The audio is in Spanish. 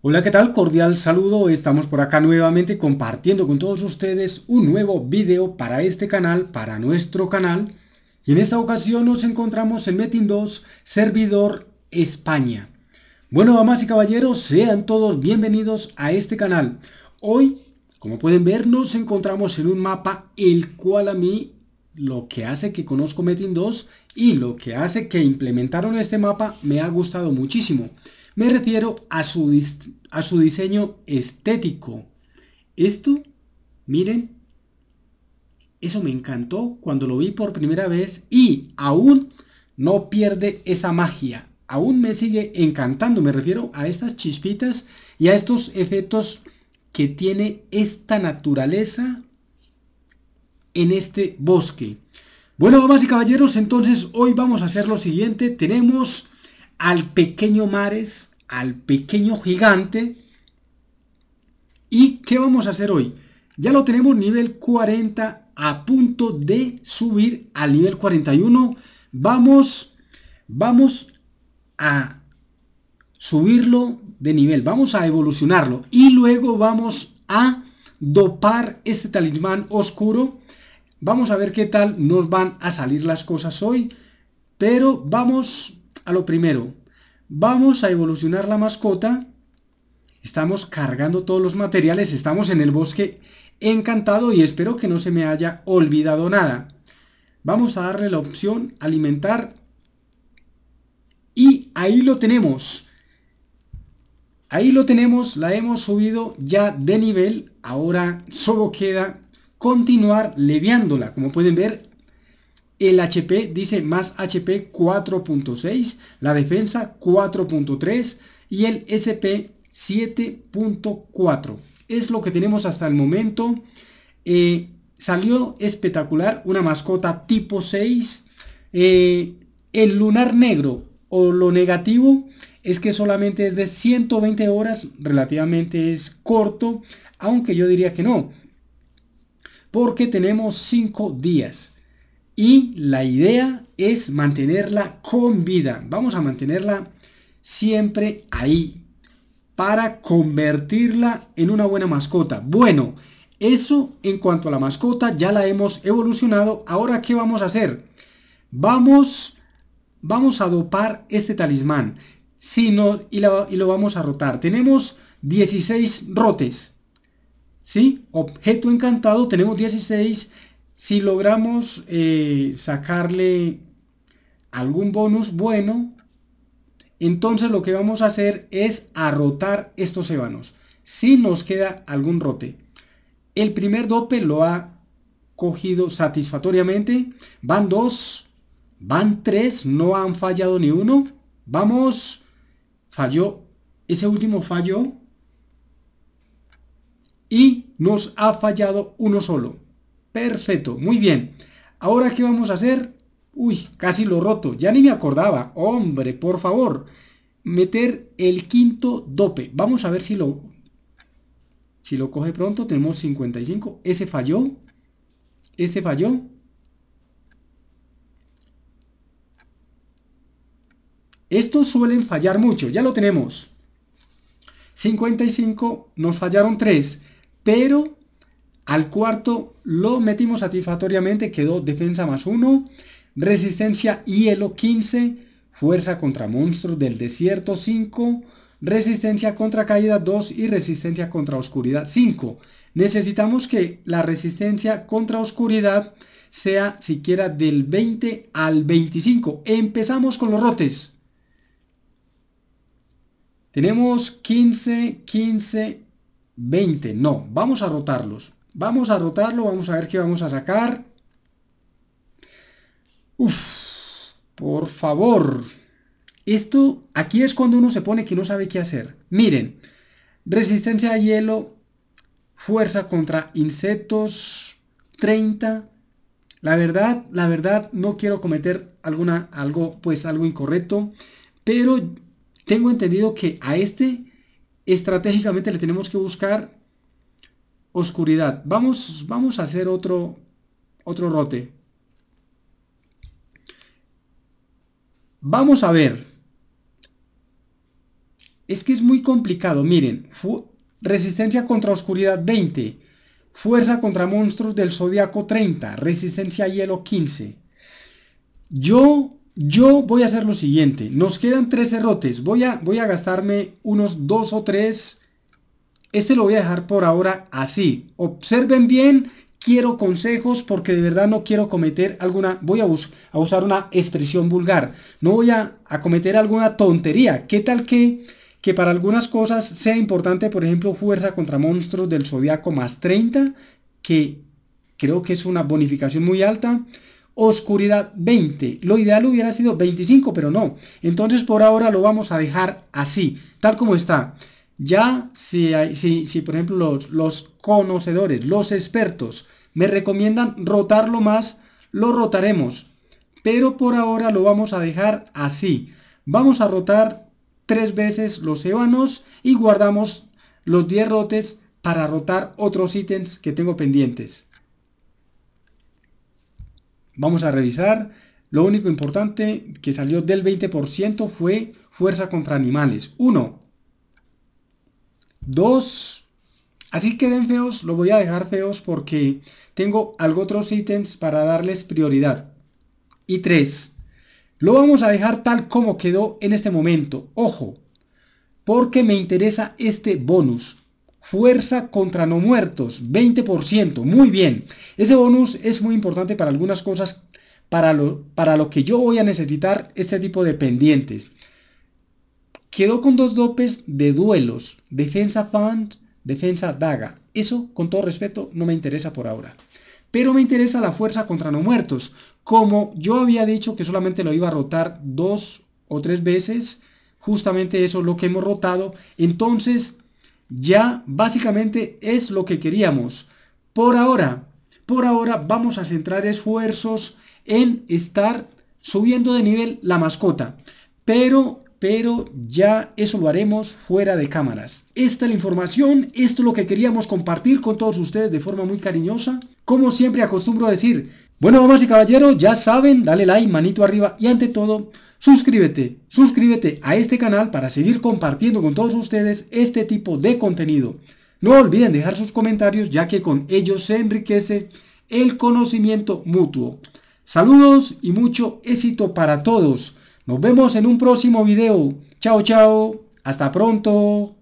Hola, ¿qué tal? Cordial saludo. Estamos por acá nuevamente compartiendo con todos ustedes un nuevo video para este canal, para nuestro canal. Y en esta ocasión nos encontramos en Metin 2, servidor España. Bueno, damas y caballeros, sean todos bienvenidos a este canal. Hoy, como pueden ver, nos encontramos en un mapa el cual a mí lo que hace que conozco Metin 2 y lo que hace que implementaron este mapa me ha gustado muchísimo. Me refiero a su, a su diseño estético. Esto, miren, eso me encantó cuando lo vi por primera vez y aún no pierde esa magia. Aún me sigue encantando. Me refiero a estas chispitas y a estos efectos que tiene esta naturaleza en este bosque. Bueno, damas y caballeros, entonces hoy vamos a hacer lo siguiente. Tenemos al pequeño Mares, al pequeño gigante. ¿Y qué vamos a hacer hoy? Ya lo tenemos nivel 40 a punto de subir al nivel 41. Vamos, vamos a subirlo de nivel, vamos a evolucionarlo y luego vamos a dopar este talismán oscuro. Vamos a ver qué tal nos van a salir las cosas hoy, pero vamos a lo primero. Vamos a evolucionar la mascota. Estamos cargando todos los materiales, estamos en el bosque encantado y espero que no se me haya olvidado nada. Vamos a darle la opción alimentar y ahí lo tenemos. Ahí lo tenemos, la hemos subido ya de nivel. Ahora solo queda continuar leviándola. Como pueden ver, el HP dice más HP 4.6, la defensa 4.3 y el SP 7.4. Es lo que tenemos hasta el momento. Eh, salió espectacular, una mascota tipo 6. Eh, el lunar negro o lo negativo es que solamente es de 120 horas, relativamente es corto, aunque yo diría que no, porque tenemos 5 días y la idea es mantenerla con vida. Vamos a mantenerla siempre ahí para convertirla en una buena mascota. Bueno, eso en cuanto a la mascota ya la hemos evolucionado. Ahora, ¿qué vamos a hacer? Vamos, vamos a dopar este talismán y, y lo vamos a rotar. Tenemos 16 rotes. ¿Sí? Objeto encantado, tenemos 16 si logramos eh, sacarle algún bonus bueno, entonces lo que vamos a hacer es arrotar estos ébanos. Si nos queda algún rote. El primer dope lo ha cogido satisfactoriamente. Van dos, van tres, no han fallado ni uno. Vamos, falló, ese último falló. Y nos ha fallado uno solo. Perfecto, muy bien. Ahora, ¿qué vamos a hacer? Uy, casi lo roto, ya ni me acordaba. Hombre, por favor, meter el quinto dope. Vamos a ver si lo, si lo coge pronto. Tenemos 55. Ese falló. Este falló. Estos suelen fallar mucho, ya lo tenemos. 55 nos fallaron 3, pero al cuarto lo metimos satisfactoriamente, quedó defensa más 1, resistencia hielo 15, fuerza contra monstruos del desierto 5, resistencia contra caída 2 y resistencia contra oscuridad 5. Necesitamos que la resistencia contra oscuridad sea siquiera del 20 al 25. Empezamos con los rotes. Tenemos 15, 15, 20. No, vamos a rotarlos. Vamos a rotarlo, vamos a ver qué vamos a sacar. Uf, por favor. Esto, aquí es cuando uno se pone que no sabe qué hacer. Miren, resistencia a hielo, fuerza contra insectos, 30. La verdad, la verdad, no quiero cometer alguna, algo, pues algo incorrecto, pero tengo entendido que a este estratégicamente le tenemos que buscar oscuridad. Vamos, vamos a hacer otro, otro rote. Vamos a ver. Es que es muy complicado. Miren, resistencia contra oscuridad 20. Fuerza contra monstruos del zodiaco 30. Resistencia a hielo 15. Yo, yo voy a hacer lo siguiente. Nos quedan 13 rotes. Voy a, voy a gastarme unos 2 o 3 este lo voy a dejar por ahora así. Observen bien, quiero consejos porque de verdad no quiero cometer alguna, voy a, usar una expresión vulgar, no voy a, cometer alguna tontería. ¿Qué tal que que para algunas cosas sea importante, por ejemplo, fuerza contra monstruos del zodiaco más 30, que creo que es una bonificación muy alta. Oscuridad 20. Lo ideal hubiera sido 25, pero no. Entonces por ahora lo vamos a dejar así, tal como está. Ya si, si, por ejemplo los, conocedores, los expertos me recomiendan rotarlo más, lo rotaremos. Pero por ahora lo vamos a dejar así. Vamos a rotar tres veces los ébanos y guardamos los 10 rotes para rotar otros ítems que tengo pendientes. Vamos a revisar. Lo único importante que salió del 20% fue fuerza contra animales. 1 dos Así queden feos, lo voy a dejar feos porque tengo algo otros ítems para darles prioridad. Y tres Lo vamos a dejar tal como quedó en este momento. Ojo, porque me interesa este bonus. Fuerza contra no muertos, 20%. Muy bien. Ese bonus es muy importante para algunas cosas, para para lo que yo voy a necesitar este tipo de pendientes. Quedó con dos dopes de duelos, defensa fund defensa Daga. Eso, con todo respeto, no me interesa por ahora. Pero me interesa la fuerza contra no muertos. Como yo había dicho que solamente lo iba a rotar dos o tres veces, justamente eso es lo que hemos rotado. Entonces, ya básicamente es lo que queríamos. Por ahora, por ahora vamos a centrar esfuerzos en estar subiendo de nivel la mascota. Pero pero ya eso lo haremos fuera de cámaras. Esta es la información, esto es lo que queríamos compartir con todos ustedes de forma muy cariñosa. Como siempre acostumbro a decir, bueno, mamás y caballeros, ya saben, dale like, manito arriba y ante todo, suscríbete, suscríbete a este canal para seguir compartiendo con todos ustedes este tipo de contenido. No olviden dejar sus comentarios ya que con ellos se enriquece el conocimiento mutuo. Saludos y mucho éxito para todos. Nos vemos en un próximo video. Chao, chao. Hasta pronto.